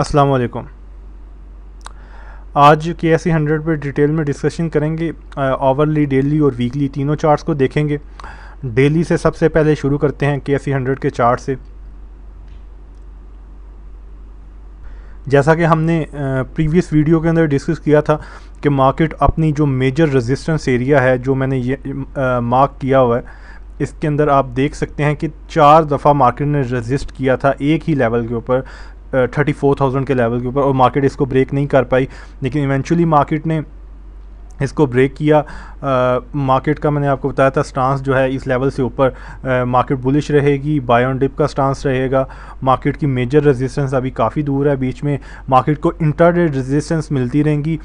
अस्सलाम वालेकुम आज के एस सी हंड्रेड पर डिटेल में डिस्कशन करेंगे आवरली डेली और वीकली तीनों चार्ट्स को देखेंगे डेली से सबसे पहले शुरू करते हैं e के एस सी हंड्रेड के चार्ट से जैसा कि हमने प्रीवियस वीडियो के अंदर डिस्कस किया था कि मार्केट अपनी जो मेजर रेजिस्टेंस एरिया है जो मैंने ये मार्क किया हुआ है इसके अंदर आप देख सकते हैं कि चार दफ़ा मार्केट ने रेजिस्ट किया था एक ही लेवल के ऊपर थर्टी फोर थाउजेंड के लेवल के ऊपर और मार्केट इसको ब्रेक नहीं कर पाई लेकिन इवेंचुअली मार्केट ने इसको ब्रेक किया मार्केट का मैंने आपको बताया था स्टांस जो है इस लेवल से ऊपर मार्केट बुलिश रहेगी बाय ऑन डिप का स्टांस रहेगा मार्केट की मेजर रेजिस्टेंस अभी काफ़ी दूर है बीच में मार्केट को इंटरडेट रेजिस्टेंस मिलती रहेंगी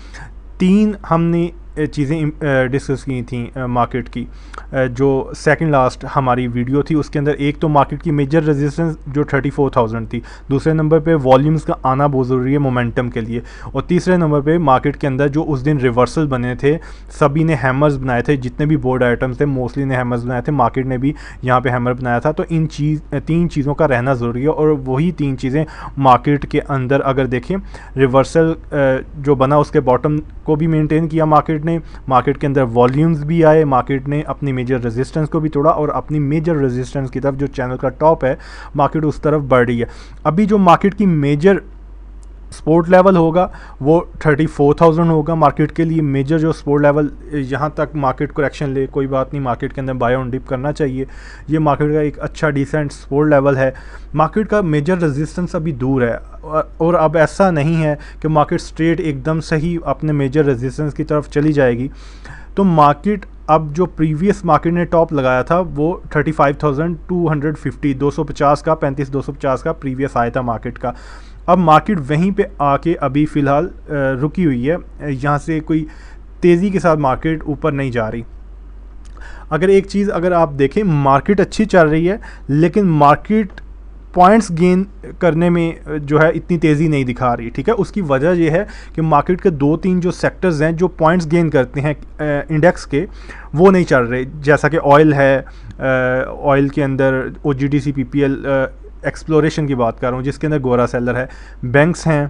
तीन हमने चीज़ें डिस्कस की थी मार्केट की जो सेकंड लास्ट हमारी वीडियो थी उसके अंदर एक तो मार्केट की मेजर रेजिस्टेंस जो 34,000 थी दूसरे नंबर पे वॉल्यूम्स का आना बहुत ज़रूरी है मोमेंटम के लिए और तीसरे नंबर पे मार्केट के अंदर जो उस दिन रिवर्सल बने थे सभी ने हैमर्स बनाए थे जितने भी बोर्ड आइटम्स थे मोस्टली ने हैमर्स बनाए थे मार्केट ने भी यहाँ पर हैमर बनाया था तो इन चीज़ तीन चीज़ों का रहना ज़रूरी है और वही तीन चीज़ें मार्केट के अंदर अगर देखें रिवर्सल जो बना उसके बॉटम को भी मेनटेन किया मार्केट ने मार्केट के अंदर वॉल्यूम्स भी आए मार्केट ने अपनी मेजर रेजिस्टेंस को भी तोड़ा और अपनी मेजर रेजिस्टेंस की तरफ जो चैनल का टॉप है मार्केट उस तरफ बढ़ रही है अभी जो मार्केट की मेजर सपोर्ट लेवल होगा वो 34,000 होगा मार्केट के लिए मेजर जो सपोर्ट लेवल यहाँ तक मार्केट करेक्शन ले कोई बात नहीं मार्केट के अंदर बाय ऑन डिप करना चाहिए ये मार्केट का एक अच्छा डिसेंट सपोर्ट लेवल है मार्केट का मेजर रेजिस्टेंस अभी दूर है और अब ऐसा नहीं है कि मार्केट स्ट्रेट एकदम से ही अपने मेजर रेजिस्टेंस की तरफ चली जाएगी तो मार्केट अब जो प्रीवियस मार्केट ने टॉप लगाया था वो 35,250 250 का 35 250 का प्रीवियस आया था मार्केट का अब मार्केट वहीं पे आके अभी फ़िलहाल रुकी हुई है यहाँ से कोई तेज़ी के साथ मार्केट ऊपर नहीं जा रही अगर एक चीज़ अगर आप देखें मार्केट अच्छी चल रही है लेकिन मार्केट पॉइंट्स गेन करने में जो है इतनी तेज़ी नहीं दिखा रही ठीक है उसकी वजह यह है कि मार्केट के दो तीन जो सेक्टर्स हैं जो पॉइंट्स गेन करते हैं इंडेक्स के वो नहीं चल रहे जैसा कि ऑयल है ऑयल के अंदर O G D C P P L exploration की बात कर रहा हूँ जिसके अंदर गोरा सेलर है बैंक्स हैं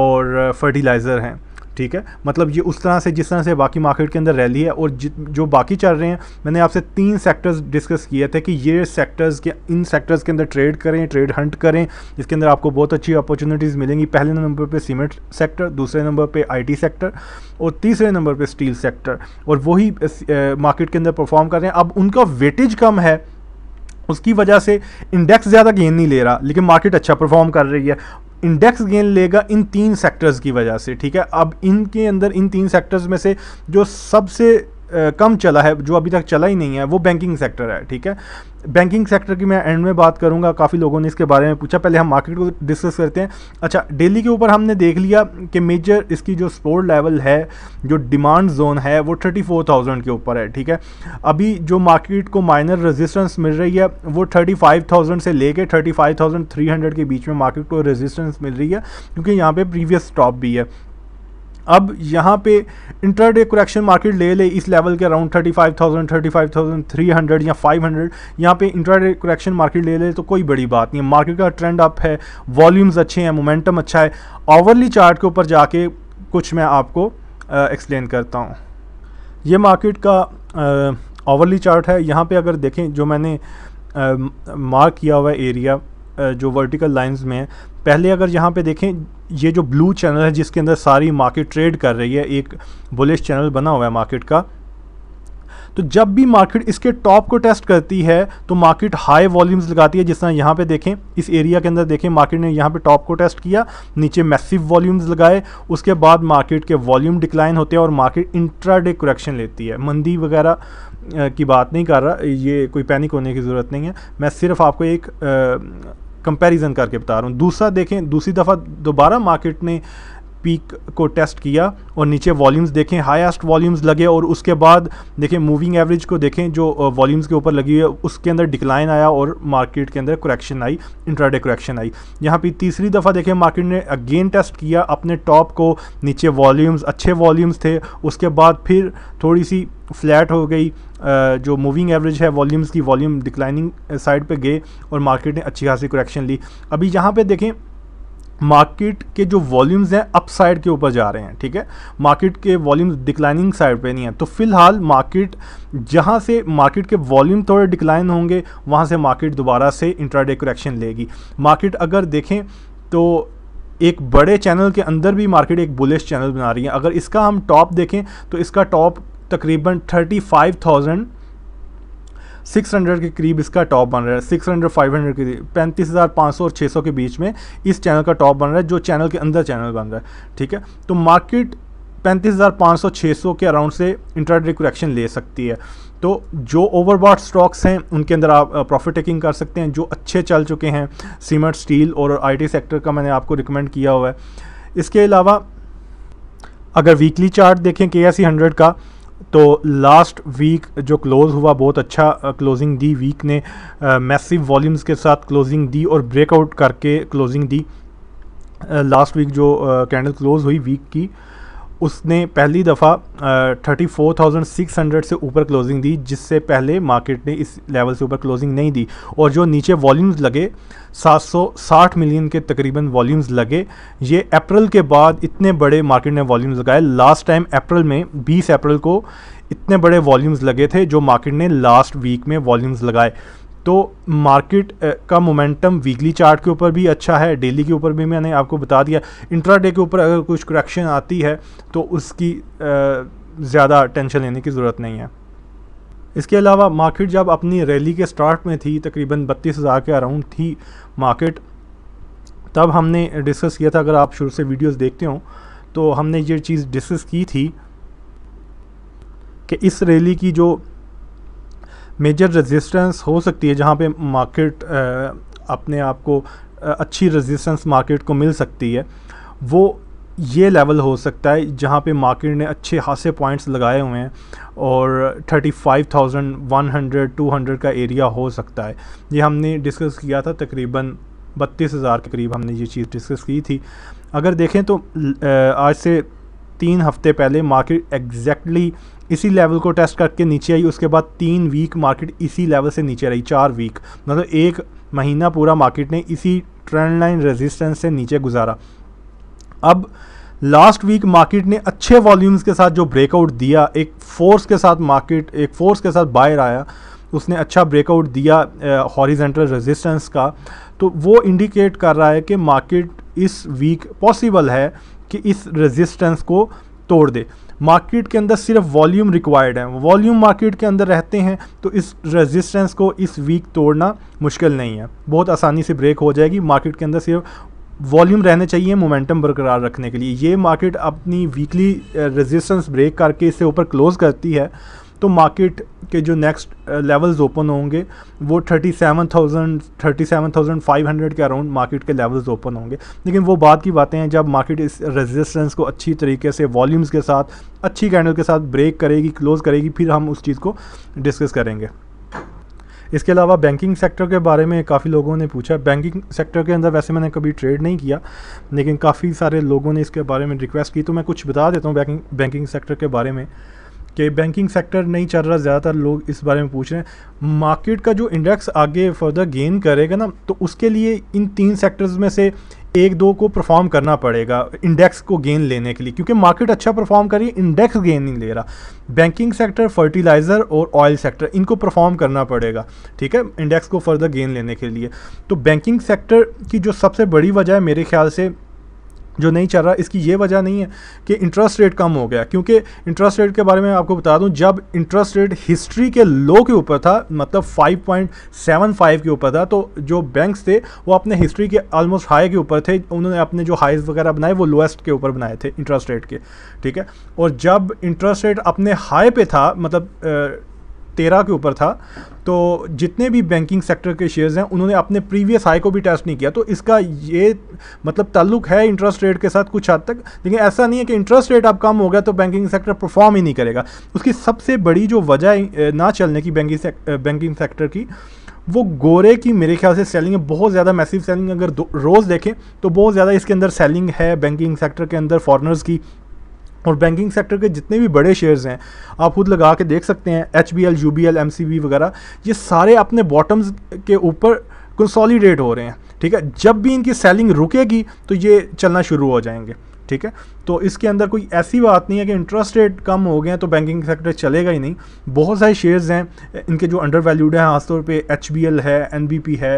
और फर्टिलाइज़र uh, हैं ठीक है मतलब ये उस तरह से जिस तरह से बाकी मार्केट के अंदर रैली है और जो बाकी चल रहे हैं मैंने आपसे तीन सेक्टर्स डिस्कस किए थे कि ये सेक्टर्स के इन सेक्टर्स के अंदर ट्रेड करें ट्रेड हंट करें इसके अंदर आपको बहुत अच्छी अपॉर्चुनिटीज़ मिलेंगी पहले नंबर पे सीमेंट सेक्टर दूसरे नंबर पे आईटी सेक्टर और तीसरे नंबर पर स्टील सेक्टर और वही मार्केट uh, के अंदर परफॉर्म कर रहे हैं अब उनका वेटेज कम है उसकी वजह से इंडेक्स ज़्यादा गेन नहीं ले रहा लेकिन मार्केट अच्छा परफॉर्म कर रही है इंडेक्स गेन लेगा इन तीन सेक्टर्स की वजह से ठीक है अब इनके अंदर इन तीन सेक्टर्स में से जो सबसे कम चला है जो अभी तक चला ही नहीं है वो बैंकिंग सेक्टर है ठीक है बैंकिंग सेक्टर की मैं एंड में बात करूंगा काफ़ी लोगों ने इसके बारे में पूछा पहले हम मार्केट को डिस्कस करते हैं अच्छा डेली के ऊपर हमने देख लिया कि मेजर इसकी जो स्पोर्ट लेवल है जो डिमांड जोन है वो 34,000 के ऊपर है ठीक है अभी जो मार्केट को माइनर रेजिस्टेंस मिल रही है वो 35,000 से लेके 35,300 के बीच में मार्केट को रेजिस्टेंस मिल रही है क्योंकि यहाँ पर प्रीवियस स्टॉप भी है अब यहाँ पे इंटरडे कुरेक्शन मार्केट ले ले इस लेवल के अराउंड 35,000, 35,300 या 500 यहाँ पे इंटरडे कुरेक्शन मार्केट ले ले तो कोई बड़ी बात नहीं है मार्केट का ट्रेंड अप है वॉल्यूम्स अच्छे हैं मोमेंटम अच्छा है ओवरली चार्ट के ऊपर जाके कुछ मैं आपको एक्सप्लेन करता हूँ ये मार्केट का ओवरली चार्ट है यहाँ पर अगर देखें जो मैंने मार्क किया हुआ एरिया जो वर्टिकल लाइन्स में है पहले अगर यहाँ पे देखें ये जो ब्लू चैनल है जिसके अंदर सारी मार्केट ट्रेड कर रही है एक बुलिश चैनल बना हुआ है मार्केट का तो जब भी मार्केट इसके टॉप को टेस्ट करती है तो मार्केट हाई वॉल्यूम्स लगाती है जिस तरह यहाँ पे देखें इस एरिया के अंदर देखें मार्केट ने यहाँ पे टॉप को टेस्ट किया नीचे मैसिव वॉल्यूम्स लगाए उसके बाद मार्केट के वॉल्यूम डिक्लाइन होते हैं और मार्केट इंट्राडे करेक्शन लेती है मंदी वगैरह की बात नहीं कर रहा ये कोई पैनिक होने की ज़रूरत नहीं है मैं सिर्फ आपको एक कंपैरिजन करके बता रहा हूँ दूसरा देखें दूसरी दफ़ा दोबारा मार्केट ने पीक को टेस्ट किया और नीचे वॉल्यूम्स देखें हाईएस्ट वॉल्यूम्स लगे और उसके बाद देखें मूविंग एवरेज को देखें जो वॉल्यूम्स के ऊपर लगी हुई है उसके अंदर डिक्लाइन आया और मार्केट के अंदर करेक्शन आई इंट्राडे करेक्शन आई यहाँ पे तीसरी दफ़ा देखें मार्केट ने अगेन टेस्ट किया अपने टॉप को नीचे वॉल्यूम्स अच्छे वॉल्यूम्स थे उसके बाद फिर थोड़ी सी फ्लैट हो गई जो मूविंग एवरेज है वॉल्यूम्स की वॉल्यूम डिक्लाइनिंग साइड पे गए और मार्केट ने अच्छी खासी करेक्शन ली अभी यहाँ पे देखें मार्केट के जो वॉल्यूम्स हैं अप साइड के ऊपर जा रहे हैं ठीक है मार्केट के वॉल्यूम्स डिक्लाइनिंग साइड पे नहीं है तो फिलहाल मार्केट जहाँ से मार्केट के वॉल्यूम थोड़े डिक्लाइन होंगे वहाँ से मार्केट दोबारा से इंट्राडे करेक्शन लेगी मार्केट अगर देखें तो एक बड़े चैनल के अंदर भी मार्केट एक बुलिश चैनल बना रही है अगर इसका हम टॉप देखें तो इसका टॉप तकरीबन thirty five thousand six hundred के करीब इसका टॉप बन रहा है सिक्स हंड्रेड फाइव हंड्रेड के पैंतीस हज़ार पाँच सौ और छः सौ के बीच में इस चैनल का टॉप बन रहा है जो चैनल के अंदर चैनल बन रहा है ठीक है तो मार्केट पैंतीस हज़ार पाँच सौ छः सौ के अराउंड से इंट्राडे करेक्शन ले सकती है तो जो ओवरबॉट स्टॉक्स हैं उनके अंदर आप प्रॉफिट टेकिंग कर सकते हैं जो अच्छे चल चुके हैं सीमेंट स्टील और आईटी सेक्टर का मैंने आपको रिकमेंड किया हुआ है इसके अलावा अगर वीकली चार्ट देखें के एस हंड्रेड का तो लास्ट वीक जो क्लोज़ हुआ बहुत अच्छा क्लोजिंग दी वीक ने मैसिव वॉल्यूम्स के साथ क्लोजिंग दी और ब्रेकआउट करके क्लोजिंग दी लास्ट वीक जो कैंडल क्लोज़ हुई वीक की उसने पहली दफ़ा thirty four thousand six hundred से ऊपर क्लोजिंग दी जिससे पहले मार्केट ने इस लेवल से ऊपर क्लोजिंग नहीं दी और जो नीचे वॉल्यूम्स लगे सात सौ साठ मिलियन के तकरीबन वॉल्यूम्स लगे ये अप्रैल के बाद इतने बड़े मार्केट ने वॉल्यूम्स लगाए लास्ट टाइम अप्रैल में बीस अप्रैल को इतने बड़े वॉल्यूम्स लगे थे जो मार्केट ने लास्ट वीक में वॉल्यूम्स लगाए तो मार्केट का मोमेंटम वीकली चार्ट के ऊपर भी अच्छा है डेली के ऊपर भी मैंने आपको बता दिया इंट्राडे के ऊपर अगर कुछ करेक्शन आती है तो उसकी ज़्यादा टेंशन लेने की ज़रूरत नहीं है इसके अलावा मार्केट जब अपनी रैली के स्टार्ट में थी तकरीबन बत्तीस हज़ार के अराउंड थी मार्केट तब हमने डिस्कस किया था अगर आप शुरू से वीडियोस देखते हो तो हमने ये चीज़ डिस्कस की थी कि इस रैली की जो मेजर रेजिस्टेंस हो सकती है जहाँ पे मार्केट अपने आप को अच्छी रेजिस्टेंस मार्केट को मिल सकती है वो ये लेवल हो सकता है जहाँ पे मार्केट ने अच्छे खासे पॉइंट्स लगाए हुए हैं और 35,100 200 का एरिया हो सकता है ये हमने डिस्कस किया था तकरीबन बत्तीस हज़ार के करीब हमने ये चीज़ डिस्कस की थी अगर देखें तो आज से तीन हफ्ते पहले मार्केट एग्जैक्टली इसी लेवल को टेस्ट करके नीचे आई उसके बाद तीन वीक मार्केट इसी लेवल से नीचे रही चार वीक मतलब एक महीना पूरा मार्केट ने इसी ट्रेंड लाइन रेजिस्टेंस से नीचे गुजारा अब लास्ट वीक मार्केट ने अच्छे वॉल्यूम्स के साथ जो ब्रेकआउट दिया एक फोर्स के साथ मार्केट एक फोर्स के साथ बाहर आया उसने अच्छा ब्रेकआउट दिया हॉरिजेंटल रेजिस्टेंस का तो वो इंडिकेट कर रहा है कि मार्केट इस वीक पॉसिबल है कि इस रेजिस्टेंस को तोड़ दे मार्केट के अंदर सिर्फ वॉल्यूम रिक्वायर्ड है वॉल्यूम मार्केट के अंदर रहते हैं तो इस रेजिस्टेंस को इस वीक तोड़ना मुश्किल नहीं है बहुत आसानी से ब्रेक हो जाएगी मार्केट के अंदर सिर्फ वॉल्यूम रहने चाहिए मोमेंटम बरकरार रखने के लिए ये मार्केट अपनी वीकली रेजिस्टेंस ब्रेक करके इसे ऊपर क्लोज़ करती है तो मार्केट के जो नेक्स्ट लेवल्स ओपन होंगे वो 37,000 37,500 के अराउंड मार्केट के लेवल्स ओपन होंगे लेकिन वो बात की बातें हैं जब मार्केट इस रेजिस्टेंस को अच्छी तरीके से वॉल्यूम्स के साथ अच्छी कैंडल के साथ ब्रेक करेगी क्लोज़ करेगी फिर हम उस चीज़ को डिस्कस करेंगे इसके अलावा बैंकिंग सेक्टर के बारे में काफ़ी लोगों ने पूछा बैंकिंग सेक्टर के अंदर वैसे मैंने कभी ट्रेड नहीं किया लेकिन काफ़ी सारे लोगों ने इसके बारे में रिक्वेस्ट की तो मैं कुछ बता देता हूँ बैंकिंग बैंकिंग सेक्टर के बारे में कि बैंकिंग सेक्टर नहीं चल रहा ज़्यादातर लोग इस बारे में पूछ रहे हैं मार्केट का जो इंडेक्स आगे फर्दर गेन करेगा ना तो उसके लिए इन तीन सेक्टर्स में से एक दो को परफॉर्म करना पड़ेगा इंडेक्स को गेन लेने के लिए क्योंकि मार्केट अच्छा परफॉर्म कर रही है इंडेक्स गेन नहीं ले रहा बैंकिंग सेक्टर फर्टिलाइज़र और ऑयल सेक्टर इनको परफॉर्म करना पड़ेगा ठीक है इंडेक्स को फर्दर गेन लेने के लिए तो बैंकिंग सेक्टर की जो सबसे बड़ी वजह है मेरे ख्याल से जो नहीं चल रहा इसकी ये वजह नहीं है कि इंटरेस्ट रेट कम हो गया क्योंकि इंटरेस्ट रेट के बारे में आपको बता दूं जब इंटरेस्ट रेट हिस्ट्री के लो के ऊपर था मतलब 5.75 के ऊपर था तो जो बैंक्स थे वो अपने हिस्ट्री के ऑलमोस्ट हाई के ऊपर थे उन्होंने अपने जो हाइज वगैरह बनाए वो लोएस्ट के ऊपर बनाए थे इंटरेस्ट रेट के ठीक है और जब इंटरेस्ट रेट अपने हाई पे था मतलब तेरह के ऊपर था तो जितने भी बैंकिंग सेक्टर के शेयर्स हैं उन्होंने अपने प्रीवियस हाई को भी टेस्ट नहीं किया तो इसका ये मतलब ताल्लुक है इंटरेस्ट रेट के साथ कुछ हद तक लेकिन ऐसा नहीं है कि इंटरेस्ट रेट अब कम हो गया तो बैंकिंग सेक्टर परफॉर्म ही नहीं करेगा उसकी सबसे बड़ी जो वजह ना चलने की बैंकिंग सेक्टर, बैंकिंग सेक्टर की वो गोरे की मेरे ख्याल से सेलिंग है बहुत ज़्यादा मैसिव सेलिंग अगर रोज़ देखें तो बहुत ज़्यादा इसके अंदर सेलिंग है बैंकिंग सेक्टर के अंदर फॉरनर्स की और बैंकिंग सेक्टर के जितने भी बड़े शेयर्स हैं आप खुद लगा के देख सकते हैं H B L U B L M C B वगैरह ये सारे अपने बॉटम्स के ऊपर कंसोलिडेट हो रहे हैं ठीक है जब भी इनकी सेलिंग रुकेगी तो ये चलना शुरू हो जाएंगे ठीक है तो इसके अंदर कोई ऐसी बात नहीं है कि इंटरेस्ट रेट कम हो गए हैं तो बैंकिंग सेक्टर चलेगा ही नहीं बहुत सारे शेयर्स हैं इनके जो अंडर वैल्यूड हैं खासतौर पे एच है एन है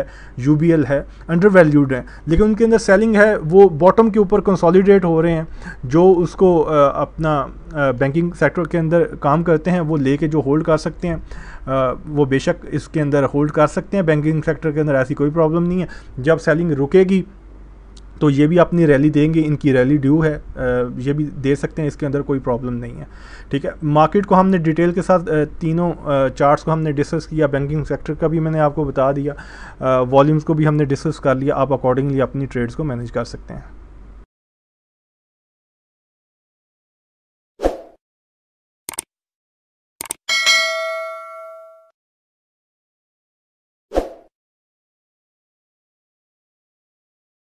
यू है अंडर वैल्यूड हैं लेकिन उनके अंदर सेलिंग है वो बॉटम के ऊपर कंसोलिडेट हो रहे हैं जो उसको अपना बैंकिंग सेक्टर के अंदर काम करते हैं वो लेके जो होल्ड कर सकते हैं वो बेशक इसके अंदर होल्ड कर सकते हैं बैंकिंग सेक्टर के अंदर ऐसी कोई प्रॉब्लम नहीं है जब सेलिंग रुकेगी तो ये भी अपनी रैली देंगे इनकी रैली ड्यू है ये भी दे सकते हैं इसके अंदर कोई प्रॉब्लम नहीं है ठीक है मार्केट को हमने डिटेल के साथ तीनों चार्ट्स को हमने डिस्कस किया बैंकिंग सेक्टर का भी मैंने आपको बता दिया वॉल्यूम्स को भी हमने डिस्कस कर लिया आप अकॉर्डिंगली अपनी ट्रेड्स को मैनेज कर सकते हैं